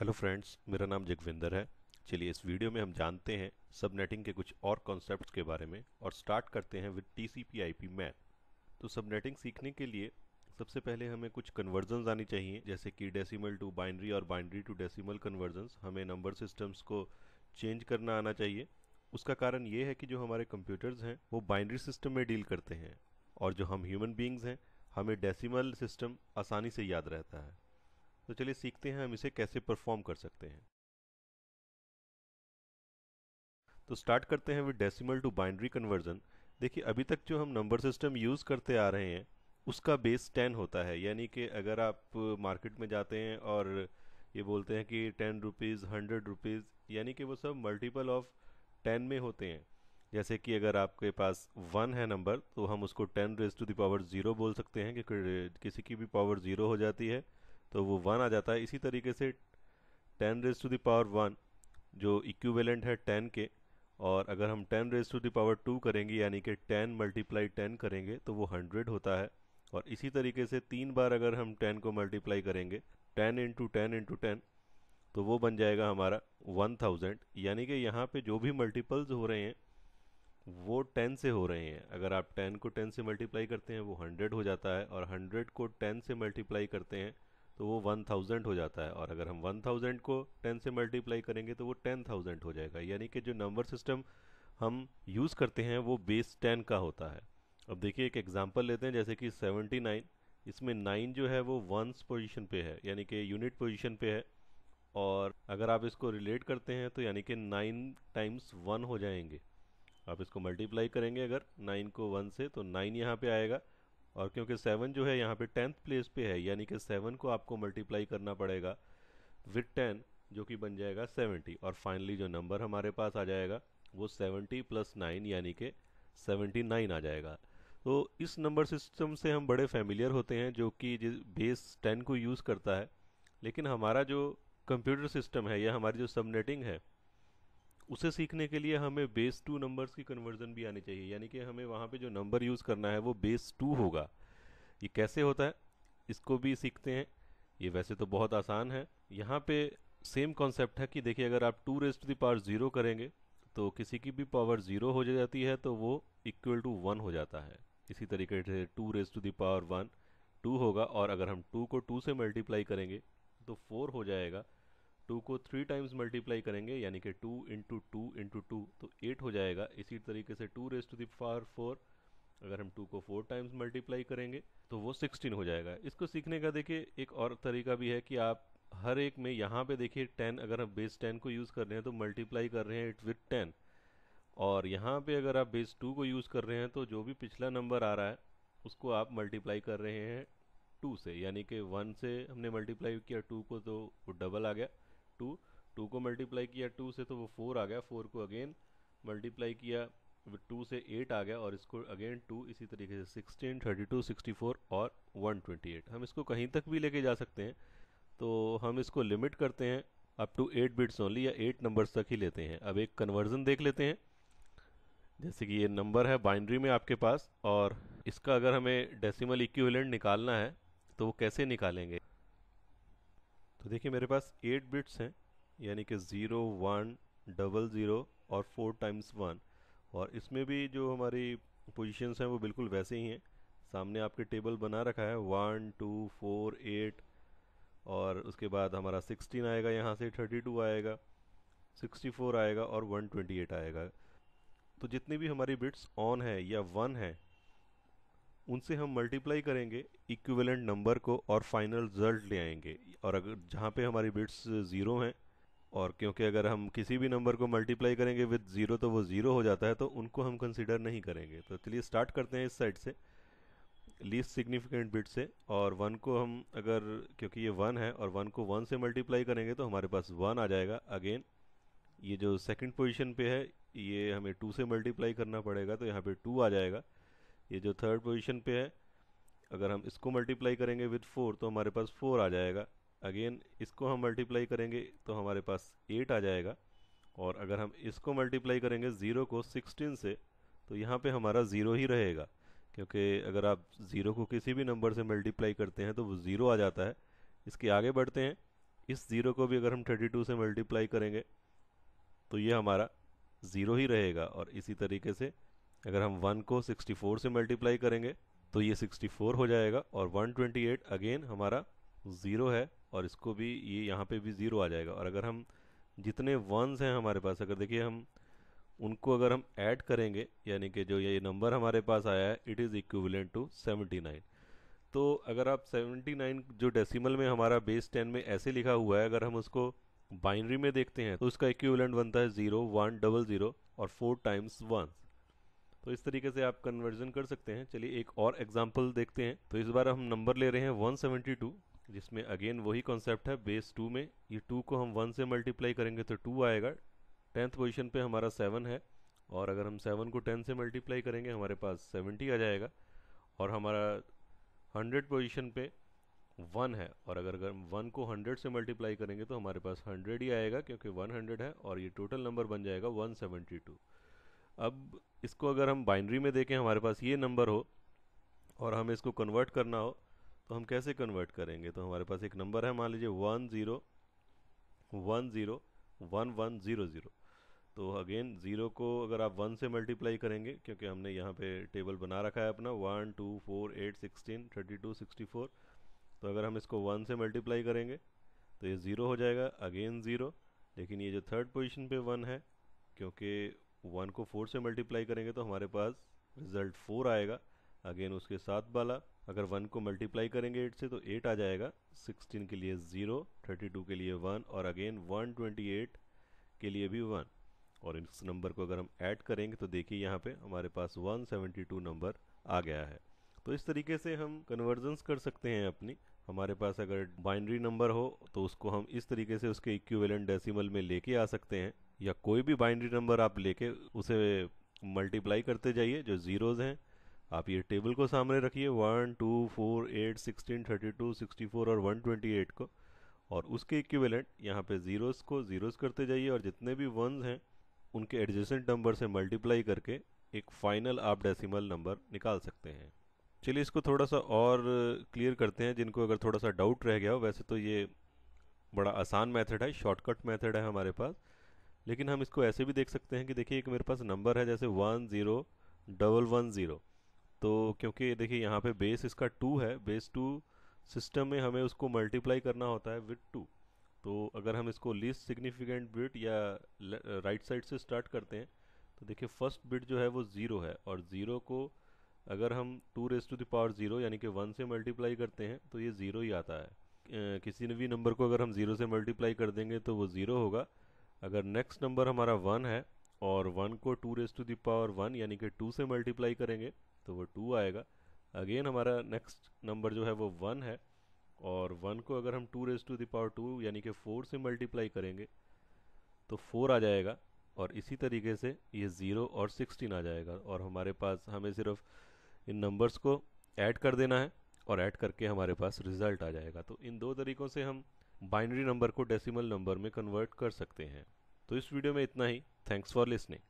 hello friends मेरा नाम जगविंदर है चलिए इस वीडियो में हम जानते हैं सबनेटिंग के कुछ और कॉन्सेप्ट के बारे में और स्टार्ट करते हैं with T C P I P math तो सबनेटिंग सीखने के लिए सबसे पहले हमें कुछ कन्वर्जन्स आनी चाहिए जैसे कि डेसिमल टू बाइनरी और बाइनरी टू डेसिमल कन्वर्जन्स हमें नंबर सिस्टम्स को चेंज करना आना चाहिए उसका कारण ये है कि जो हमारे कंप्यूटर्स हैं वो बाइनरी सिस्टम में डील करते हैं और जो हम ह्यूमन बींग्स हैं हमें डेसिमल सिस्टम आसानी से याद रहता है तो चलिए सीखते हैं हम इसे कैसे परफॉर्म कर सकते हैं तो स्टार्ट करते हैं with decimal to binary conversion देखिए अभी तक जो हम नंबर सिस्टम यूज़ करते आ रहे हैं उसका बेस टेन होता है यानी कि अगर आप मार्केट में जाते हैं और ये बोलते हैं कि टेन रुपीज़ हंड्रेड रुपीज़ यानी कि वो सब मल्टीपल ऑफ टेन में होते हैं जैसे कि अगर आपके पास वन है नंबर तो हम उसको ten raise to the power zero बोल सकते हैं कि किसी की भी पावर ज़ीरो हो जाती है तो वो वन आ जाता है इसी तरीके से ten raise to the power one जो इक्विवेलेंट है टेन के और अगर हम ten raise to the power two करेंगे यानी कि टेन मल्टीप्लाई टेन करेंगे तो वो हंड्रेड होता है और इसी तरीके से तीन बार अगर हम टेन को मल्टीप्लाई करेंगे ten into ten into ten तो वो बन जाएगा हमारा वन थाउजेंड यानी कि यहाँ पे जो भी मल्टीपल्स हो रहे हैं वो टेन से हो रहे हैं अगर आप टेन को टेन से मल्टीप्लाई करते हैं वो हंड्रेड हो जाता है और हंड्रेड को टेन से मल्टीप्लाई करते हैं तो वो वन थाउजेंड हो जाता है और अगर हम वन थाउजेंड को टेन से मल्टीप्लाई करेंगे तो वो टेन थाउजेंड हो जाएगा यानी कि जो नंबर सिस्टम हम यूज़ करते हैं वो बेस टेन का होता है अब देखिए एक एग्जाम्पल लेते हैं जैसे कि सेवेंटी नाइन इसमें नाइन जो है वो वंस पोजीशन पे है यानी कि यूनिट पोजीशन पे है और अगर आप इसको रिलेट करते हैं तो यानी कि नाइन टाइम्स वन हो जाएंगे आप इसको मल्टीप्लाई करेंगे अगर नाइन को वन से तो नाइन यहाँ पे आएगा और क्योंकि सेवन जो है यहाँ पे टेंथ प्लेस पे है यानी कि सेवन को आपको मल्टीप्लाई करना पड़ेगा विथ टेन जो कि बन जाएगा सेवेंटी और फाइनली जो नंबर हमारे पास आ जाएगा वो सेवेंटी प्लस नाइन यानी कि सेवेंटी नाइन आ जाएगा तो इस नंबर सिस्टम से हम बड़े फेमिलियर होते हैं जो कि जिस बेस टेन को यूज़ करता है लेकिन हमारा जो कंप्यूटर सिस्टम है या हमारी जो सबनेटिंग है उसे सीखने के लिए हमें बेस टू नंबर्स की कन्वर्जन भी आनी चाहिए यानी कि हमें वहाँ पे जो नंबर यूज़ करना है वो बेस टू होगा ये कैसे होता है इसको भी सीखते हैं ये वैसे तो बहुत आसान है यहाँ पे सेम कॉन्सेप्ट है कि देखिए अगर आप two raised the power zero करेंगे तो किसी की भी पावर ज़ीरो हो जाती है तो वो इक्वल टू वन हो जाता है इसी तरीके से two raised to the power one two होगा और अगर हम टू को टू से मल्टीप्लाई करेंगे तो फोर हो जाएगा टू को थ्री टाइम्स मल्टीप्लाई करेंगे यानी कि two into two into two तो एट हो जाएगा इसी तरीके से two raise to the power four अगर हम टू को फोर टाइम्स मल्टीप्लाई करेंगे तो वो सिक्सटीन हो जाएगा इसको सीखने का देखिए एक और तरीका भी है कि आप हर एक में यहाँ पे देखिए टेन अगर हम बेस टेन को यूज़ कर रहे हैं तो मल्टीप्लाई कर रहे हैं इट विथ टेन और यहाँ पे अगर आप बेस टू को यूज़ कर रहे हैं तो जो भी पिछला नंबर आ रहा है उसको आप मल्टीप्लाई कर रहे हैं टू से यानी कि वन से हमने मल्टीप्लाई किया टू को तो वो डबल आ गया टू टू को मल्टीप्लाई किया टू से तो वो फोर आ गया फोर को अगेन मल्टीप्लाई किया टू से एट आ गया और इसको अगेन टू इसी तरीके से sixteen thirty two sixty four और वन ट्वेंटी एट हम इसको कहीं तक भी लेके जा सकते हैं तो हम इसको लिमिट करते हैं up to eight bits only या एट नंबर्स तक ही लेते हैं अब एक कन्वर्जन देख लेते हैं जैसे कि ये नंबर है बाइंड्री में आपके पास और इसका अगर हमें डेसिमल इक्विवेलेंट निकालना है तो वो कैसे निकालेंगे तो देखिए मेरे पास एट बिट्स हैं यानी कि ज़ीरो वन डबल ज़ीरो और फोर टाइम्स वन और इसमें भी जो हमारी पोजीशंस हैं वो बिल्कुल वैसे ही हैं सामने आपके टेबल बना रखा है वन टू फोर एट और उसके बाद हमारा सिक्सटीन आएगा यहाँ से थर्टी टू आएगा सिक्सटी फोर आएगा और वन ट्वेंटी एट आएगा तो जितनी भी हमारी बिट्स ऑन है या वन है उनसे हम मल्टीप्लाई करेंगे इक्विवेलेंट नंबर को और फाइनल रिजल्ट ले आएंगे और अगर जहाँ पे हमारी बिट्स ज़ीरो हैं और क्योंकि अगर हम किसी भी नंबर को मल्टीप्लाई करेंगे विद ज़ीरो तो वो ज़ीरो हो जाता है तो उनको हम कंसिडर नहीं करेंगे तो चलिए स्टार्ट करते हैं इस साइड से लीस्ट सिग्निफिकेंट बिट से और वन को हम अगर क्योंकि ये वन है और वन को वन से मल्टीप्लाई करेंगे तो हमारे पास वन आ जाएगा अगेन ये जो सेकंड पोजीशन पे है ये हमें टू से मल्टीप्लाई करना पड़ेगा तो यहाँ पे टू आ जाएगा ये जो थर्ड पोजीशन पे है अगर हम इसको मल्टीप्लाई करेंगे विद फोर तो हमारे पास फोर आ जाएगा अगेन इसको हम मल्टीप्लाई करेंगे तो हमारे पास एट आ जाएगा और अगर हम इसको मल्टीप्लाई करेंगे ज़ीरो को सिक्सटीन से तो यहाँ पे हमारा ज़ीरो ही रहेगा क्योंकि अगर आप ज़ीरो को किसी भी नंबर से मल्टीप्लाई करते हैं तो वो ज़ीरो आ जाता है इसके आगे बढ़ते हैं इस ज़ीरो को भी अगर हम थर्टी टू से मल्टीप्लाई करेंगे तो ये हमारा ज़ीरो ही रहेगा और इसी तरीके से अगर हम वन को 64 से मल्टीप्लाई करेंगे तो ये 64 हो जाएगा और 128 अगेन हमारा ज़ीरो है और इसको भी ये यहाँ पे भी ज़ीरो आ जाएगा और अगर हम जितने वंस हैं हमारे पास अगर देखिए हम उनको अगर हम ऐड करेंगे यानी कि जो ये नंबर हमारे पास आया है इट इज़ इक्विवेलेंट टू 79 तो अगर आप 79 जो डेसिमल में हमारा बेस 10 में ऐसे लिखा हुआ है अगर हम उसको बाइनरी में देखते हैं तो उसका इक्विवेलेंट बनता है ज़ीरो वन डबल ज़ीरो और फोर टाइम्स वन तो इस तरीके से आप कन्वर्जन कर सकते हैं चलिए एक और एग्जाम्पल देखते हैं तो इस बार हम नंबर ले रहे हैं 172 जिसमें अगेन वही कॉन्सेप्ट है बेस टू में ये टू को हम वन से मल्टीप्लाई करेंगे तो टू आएगा टेंथ पोजिशन पर हमारा सेवन है और अगर हम सेवन को टेन से मल्टीप्लाई करेंगे हमारे पास सेवेंटी आ जाएगा और हमारा हंड्रेड पोजिशन पे वन है और अगर अगर हम वन को हंड्रेड से मल्टीप्लाई करेंगे तो हमारे पास हंड्रेड ही आएगा क्योंकि वन हंड्रेड है और ये टोटल नंबर बन जाएगा वन सेवेंटी टू अब इसको अगर हम बाइनरी में देखें हमारे पास ये नंबर हो और हमें इसको कन्वर्ट करना हो तो हम कैसे कन्वर्ट करेंगे तो हमारे पास एक नंबर है मान लीजिए one zero one zero one one zero zero तो अगेन ज़ीरो को अगर आप वन से मल्टीप्लाई करेंगे क्योंकि हमने यहाँ पे टेबल बना रखा है अपना one two four eight sixteen thirty two sixty four तो अगर हम इसको वन से मल्टीप्लाई करेंगे तो ये ज़ीरो हो जाएगा अगेन ज़ीरो लेकिन ये जो थर्ड पोजिशन पर वन है क्योंकि वन को फोर से मल्टीप्लाई करेंगे तो हमारे पास रिजल्ट फोर आएगा अगेन उसके साथ वाला अगर वन को मल्टीप्लाई करेंगे एट से तो एट आ जाएगा सिक्सटीन के लिए ज़ीरो थर्टी टू के लिए वन और अगेन वन ट्वेंटी एट के लिए भी वन और इस नंबर को अगर हम ऐड करेंगे तो देखिए यहाँ पे हमारे पास वन टू नंबर आ गया है तो इस तरीके से हम कन्वर्जन्स कर सकते हैं अपनी हमारे पास अगर बाइनरी नंबर हो तो उसको हम इस तरीके से उसके इक्विवेलेंट डेसिमल में लेके आ सकते हैं या कोई भी बाइनरी नंबर आप लेके उसे मल्टीप्लाई करते जाइए जो ज़ीरोज़ हैं आप ये टेबल को सामने रखिए one two four eight sixteen thirty two sixty four और वन ट्वेंटी एट को और उसके इक्विवेलेंट यहाँ पे ज़ीरोज़ को ज़ीरोज़ करते जाइए और जितने भी वंस हैं उनके एडजेसेंट नंबर से मल्टीप्लाई करके एक फ़ाइनल आप डेसिमल नंबर निकाल सकते हैं चलिए इसको थोड़ा सा और क्लियर करते हैं जिनको अगर थोड़ा सा डाउट रह गया हो वैसे तो ये बड़ा आसान मेथड है शॉर्टकट मेथड है हमारे पास लेकिन हम इसको ऐसे भी देख सकते हैं कि देखिए एक मेरे पास नंबर है जैसे one zero double one zero तो क्योंकि देखिए यहाँ पे बेस इसका टू है बेस टू सिस्टम में हमें उसको मल्टीप्लाई करना होता है विथ टू तो अगर हम इसको लीस्ट सिग्निफिकेंट बिट या राइट साइड से स्टार्ट करते हैं तो देखिए फर्स्ट बिट जो है वो ज़ीरो है और ज़ीरो को अगर हम two raise to the power zero यानी कि वन से मल्टीप्लाई करते हैं तो ये ज़ीरो ही आता है किसी भी नंबर को अगर हम ज़ीरो से मल्टीप्लाई कर देंगे तो वो ज़ीरो होगा अगर नेक्स्ट नंबर हमारा वन है और वन को two raise to the power one यानी कि टू से मल्टीप्लाई करेंगे तो वो टू आएगा अगेन हमारा नेक्स्ट नंबर जो है वो वन है और वन को अगर हम two raise to the power two यानी कि फोर से मल्टीप्लाई करेंगे तो फोर आ जाएगा और इसी तरीके से ये ज़ीरो और सिक्सटीन आ जाएगा और हमारे पास हमें सिर्फ इन नंबर्स को ऐड कर देना है और ऐड करके हमारे पास रिज़ल्ट आ जाएगा तो इन दो तरीक़ों से हम बाइनरी नंबर को डेसिमल नंबर में कन्वर्ट कर सकते हैं तो इस वीडियो में इतना ही थैंक्स फॉर लिसनिंग